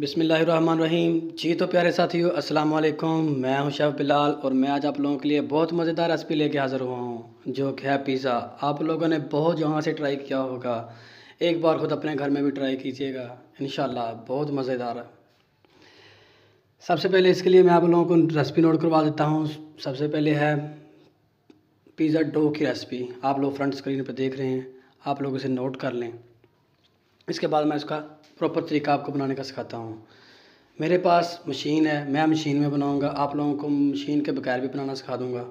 बिसमीम जी तो प्यारे साथियों अस्सलाम वालेकुम मैं हूं शेफ़ बिलाल और मैं आज आप लोगों के लिए बहुत मज़ेदार रेसिपी लेके हाज़िर हुआ हूं जो कि है पिज़्ज़ा आप लोगों ने बहुत जहाँ से ट्राई किया होगा एक बार ख़ुद अपने घर में भी ट्राई कीजिएगा इन बहुत मज़ेदार सबसे पहले इसके लिए मैं आप लोगों को रेसिपी नोट करवा देता हूँ सबसे पहले है पिज़्ज़ा डो की रेसिपी आप लोग फ्रंट स्क्रीन पर देख रहे हैं आप लोग इसे नोट कर लें इसके बाद मैं इसका प्रॉपर तरीका आपको बनाने का सिखाता हूँ मेरे पास मशीन है मैं मशीन में बनाऊँगा आप लोगों को मशीन के बगैर भी बनाना सिखा दूँगा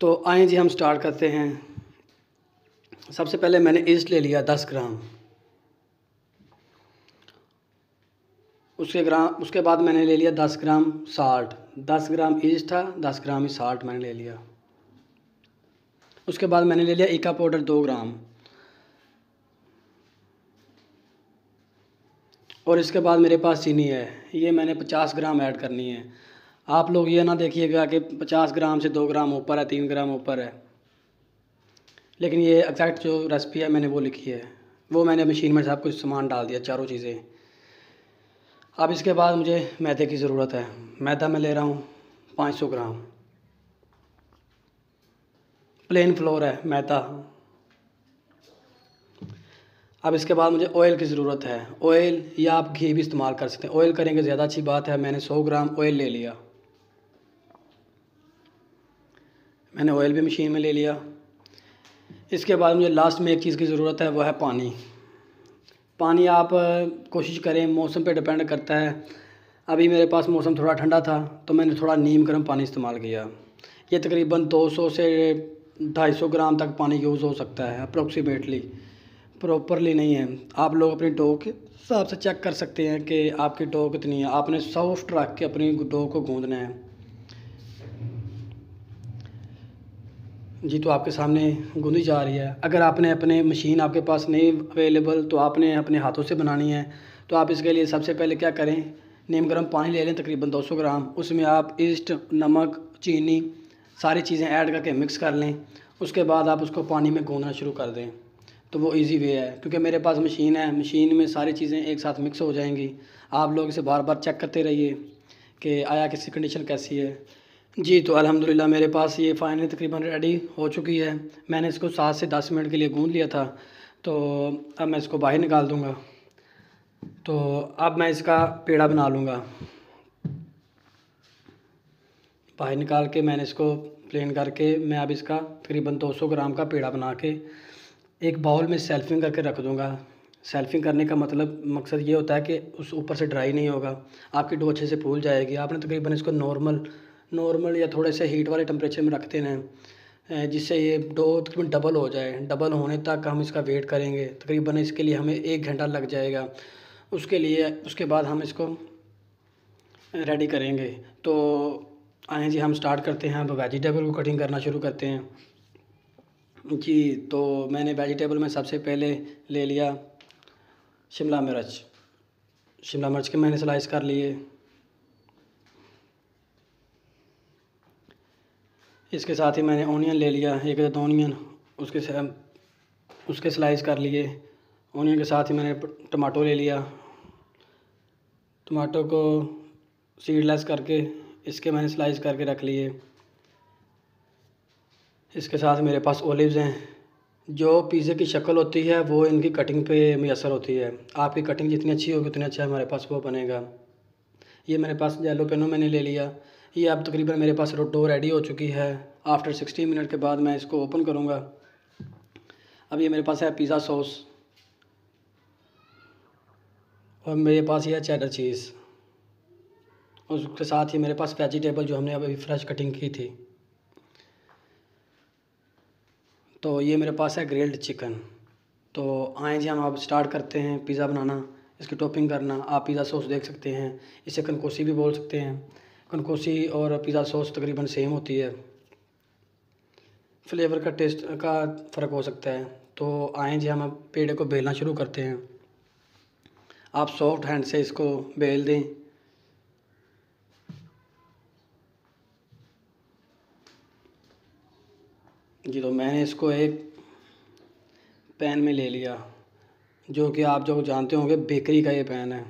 तो आए जी हम स्टार्ट करते हैं सबसे पहले मैंने ईस्ट ले लिया दस ग्राम उसके ग्राम उसके बाद मैंने ले लिया दस ग्राम साल्ट दस ग्राम ईस्ट था दस ग्राम ही साल्ट मैंने ले लिया उसके बाद मैंने ले लिया ईका पाउडर दो ग्राम और इसके बाद मेरे पास चीनी है ये मैंने पचास ग्राम ऐड करनी है आप लोग ये ना देखिएगा कि पचास ग्राम से दो ग्राम ऊपर है तीन ग्राम ऊपर है लेकिन ये एग्जैक्ट जो रेसिपी है मैंने वो लिखी है वो मैंने मशीन में सब कुछ सामान डाल दिया चारों चीज़ें अब इसके बाद मुझे मैदे की ज़रूरत है मैदा मैं ले रहा हूँ पाँच सौ ग्राम प्लेन फ्लोर है मैदा अब इसके बाद मुझे ऑयल की ज़रूरत है ऑयल या आप घी भी इस्तेमाल कर सकते हैं ऑयल करेंगे ज़्यादा अच्छी बात है मैंने सौ ग्राम ऑयल ले लिया मैंने ऑयल भी मशीन में ले लिया इसके बाद मुझे लास्ट में एक चीज़ की ज़रूरत है वह है पानी पानी आप कोशिश करें मौसम पे डिपेंड करता है अभी मेरे पास मौसम थोड़ा ठंडा था तो मैंने थोड़ा नीम गर्म पानी इस्तेमाल किया ये तकरीबन 200 से 250 ग्राम तक पानी यूज़ हो सकता है अप्रोक्सीमेटली प्रॉपरली नहीं है आप लोग अपनी डो के हिसाब से चेक कर सकते हैं कि आपकी डो कितनी है आपने सॉफ्ट रख के अपनी डो को गूंदना है जी तो आपके सामने गूंदी जा रही है अगर आपने अपने मशीन आपके पास नहीं अवेलेबल तो आपने अपने हाथों से बनानी है तो आप इसके लिए सबसे पहले क्या करें नीम गर्म पानी ले लें तकरीबन 200 ग्राम उसमें आप ईस्ट नमक चीनी सारी चीज़ें ऐड करके मिक्स कर लें उसके बाद आप उसको पानी में गूंदना शुरू कर दें तो वो ईज़ी वे है क्योंकि मेरे पास मशीन है मशीन में सारी चीज़ें एक साथ मिक्स हो जाएंगी आप लोग इसे बार बार चेक करते रहिए कि आया किसकी कंडीशन कैसी है जी तो अलहमदिल्ला मेरे पास ये फाइनली तकरीबन रेडी हो चुकी है मैंने इसको सात से दस मिनट के लिए गूँध लिया था तो अब मैं इसको बाहर निकाल दूँगा तो अब मैं इसका पेड़ा बना लूँगा बाहर निकाल के मैंने इसको प्लेन करके मैं अब इसका तकरीबन 200 ग्राम का पेड़ा बना के एक बाउल में सेल्फिंग करके रख दूँगा सेल्फिंग करने का मतलब मकसद ये होता है कि उस ऊपर से ड्राई नहीं होगा आपकी डो अच्छे से फूल जाएगी आपने तकरीबन तो इसको नॉर्मल नॉर्मल या थोड़े से हीट वाले टेम्परेचर में रखते हैं जिससे ये डो तकरीबन डबल हो जाए डबल होने तक हम इसका वेट करेंगे तकरीबन इसके लिए हमें एक घंटा लग जाएगा उसके लिए उसके बाद हम इसको रेडी करेंगे तो आए जी हम स्टार्ट करते हैं अब वेजिटेबल को कटिंग करना शुरू करते हैं जी तो मैंने वेजिटेबल में सबसे पहले ले लिया शिमला मिर्च शिमला मिर्च के मैंने स्लाइस कर लिए इसके साथ ही मैंने ओनियन ले लिया एक दो ओनियन उसके उसके स्लाइस कर लिए ओनियन के साथ ही मैंने टमाटो ले लिया टमाटो को सीडलेस करके इसके मैंने स्लाइस करके रख लिए इसके साथ मेरे पास ओलिव्ज़ हैं जो पिज़्ज़े की शक्ल होती है वो इनकी कटिंग पे असर होती है आपकी कटिंग जितनी अच्छी होगी उतनी अच्छा हमारे पास वो बनेगा ये मेरे पास येलो पेनो मैंने ले लिया ये अब तकरीबन मेरे पास रोटो रेडी हो चुकी है आफ्टर सिक्सटी मिनट के बाद मैं इसको ओपन करूँगा अब ये मेरे पास है पिज़्ज़ा सॉस और मेरे पास ये है चीज़ और उसके साथ ही मेरे पास वेजिटेबल जो हमने अभी फ्रेश कटिंग की थी तो ये मेरे पास है ग्रिल्ड चिकन तो आएँ जी हम आप स्टार्ट करते हैं पिज़्ज़ा बनाना इसकी टॉपिंग करना आप पिज़्ज़ा सॉस देख सकते हैं इसे कनकोसी भी बोल सकते हैं कनकोसी और पिज़्ज़ा सॉस तकरीबन सेम होती है फ्लेवर का टेस्ट का फ़र्क हो सकता है तो आएँ जी हम पेड़े को बेलना शुरू करते हैं आप सॉफ्ट हैंड से इसको बेल दें जी तो मैंने इसको एक पैन में ले लिया जो कि आप जो जानते होंगे बेकरी का ये पैन है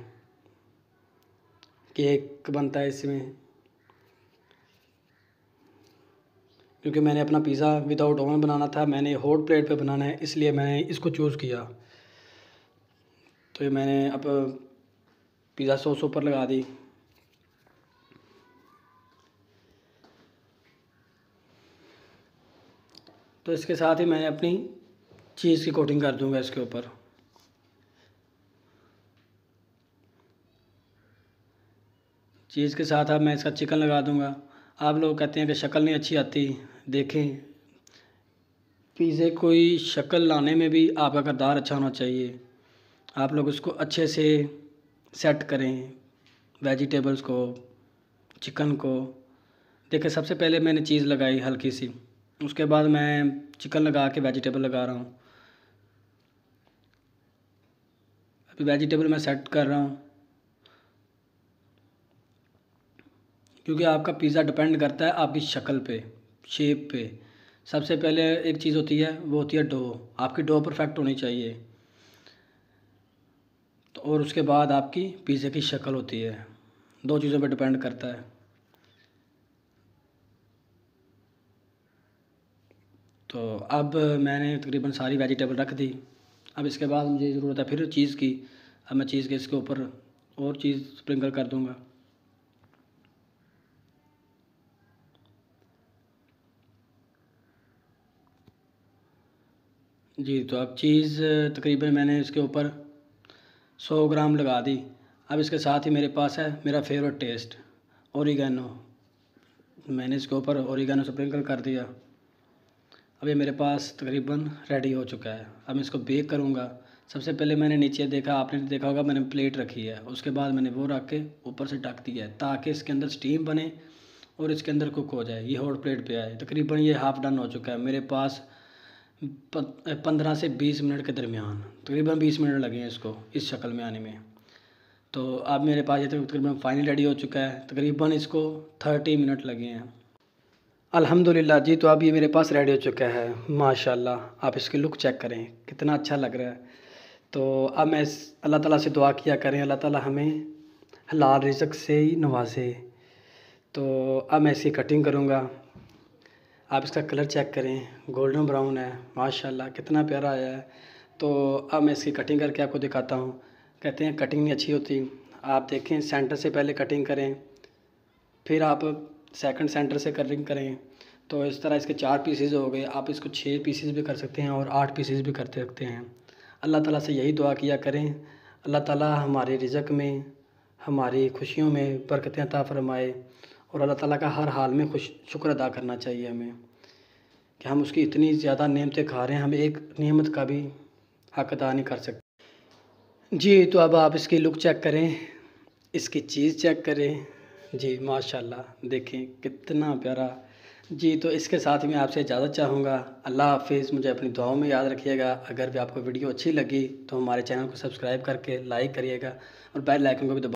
केक बनता है इसमें क्योंकि मैंने अपना पिज़्ज़ा विदाउट ओवन बनाना था मैंने हॉट प्लेट पे बनाना है इसलिए मैंने इसको चूज़ किया तो ये मैंने अब पिज़्ज़ा सॉस ऊपर लगा दी तो इसके साथ ही मैं अपनी चीज़ की कोटिंग कर दूंगा इसके ऊपर चीज़ के साथ अब मैं इसका चिकन लगा दूंगा आप लोग कहते हैं कि शक्ल नहीं अच्छी आती देखें पिज़्ज़े कोई शक्ल लाने में भी आपका किरदार अच्छा होना चाहिए आप लोग उसको अच्छे से सेट करें वेजिटेबल्स को चिकन को देखें सबसे पहले मैंने चीज़ लगाई हल्की सी उसके बाद मैं चिकन लगा के वेजिटेबल लगा रहा हूँ अभी वेजिटेबल मैं सेट कर रहा हूँ क्योंकि आपका पिज़्ज़ा डिपेंड करता है आपकी शक्ल पे शेप पे सबसे पहले एक चीज़ होती है वो होती है डो आपकी डो परफेक्ट होनी चाहिए तो और उसके बाद आपकी पिज़्ज़े की शक्ल होती है दो चीज़ों पे डिपेंड करता है तो अब मैंने तकरीबन सारी वेजिटेबल रख दी अब इसके बाद मुझे ज़रूरत है फिर चीज़ की अब मैं चीज़ के इसके ऊपर और चीज़ स्प्रिंकल कर दूँगा जी तो अब चीज़ तकरीबन मैंने इसके ऊपर सौ ग्राम लगा दी अब इसके साथ ही मेरे पास है मेरा फेवरेट टेस्ट ओरिगेनो मैंने इसके ऊपर ओरिगेनो स्प्रिंकल कर दिया अब ये मेरे पास तकरीबन रेडी हो चुका है अब मैं इसको बेक करूँगा सबसे पहले मैंने नीचे देखा आपने देखा होगा मैंने प्लेट रखी है उसके बाद मैंने वो रख के ऊपर से ढक दिया है ताकि इसके अंदर स्टीम बने और इसके अंदर कुक हो जाए ये हॉट प्लेट पे आए तकरीबन ये हाफ़ डन हो चुका है मेरे पास पंद्रह से बीस मिनट के दरमियान तकरीबन बीस मिनट लगे हैं इसको इस शक्ल में आने में तो अब मेरे पास ये तकरीबन फाइनल रेडी हो चुका है तकरीबन इसको थर्टी मिनट लगे हैं अल्हम्दुलिल्लाह जी तो अब ये मेरे पास रेडी हो चुका है माशाल्लाह आप इसकी लुक चेक करें कितना अच्छा लग रहा है तो अब मैं अल्लाह ताला से दुआ किया करें अल्लाह ताला हमें हलाल रिजक से ही नवाजे तो अब मैं इसकी कटिंग करूँगा आप इसका कलर चेक करें गोल्डन ब्राउन है माशाल्लाह कितना प्यारा आया है तो अब मैं इसकी कटिंग करके आपको दिखाता हूँ कहते हैं कटिंग नहीं अच्छी होती आप देखें सेंटर से पहले कटिंग करें फिर आप सेकंड सेंटर से कलरिंग करें तो इस तरह इसके चार पीसेज हो गए आप इसको छः पीसेज भी कर सकते हैं और आठ पीसेज भी करते रखते हैं अल्लाह ताला से यही दुआ किया करें अल्लाह ताला हमारे रिज़क में हमारी खुशियों में बरकतें अता फरमाए और अल्लाह ताला का हर हाल में खुश शुक्र अदा करना चाहिए हमें कि हम उसकी इतनी ज़्यादा नियमतें खा रहे हैं हम एक नियमत का भी हक अदा नहीं कर सकते जी तो अब आप इसकी लुक चेक करें इसकी चीज़ चेक करें जी माशाल्लाह देखें कितना प्यारा जी तो इसके साथ ही मैं आपसे इजाज़त चाहूँगा अल्लाह हाफिज़ मुझे अपनी दुआओं में याद रखिएगा अगर भी आपको वीडियो अच्छी लगी तो हमारे चैनल को सब्सक्राइब करके लाइक करिएगा और बेल आइकन को भी दबा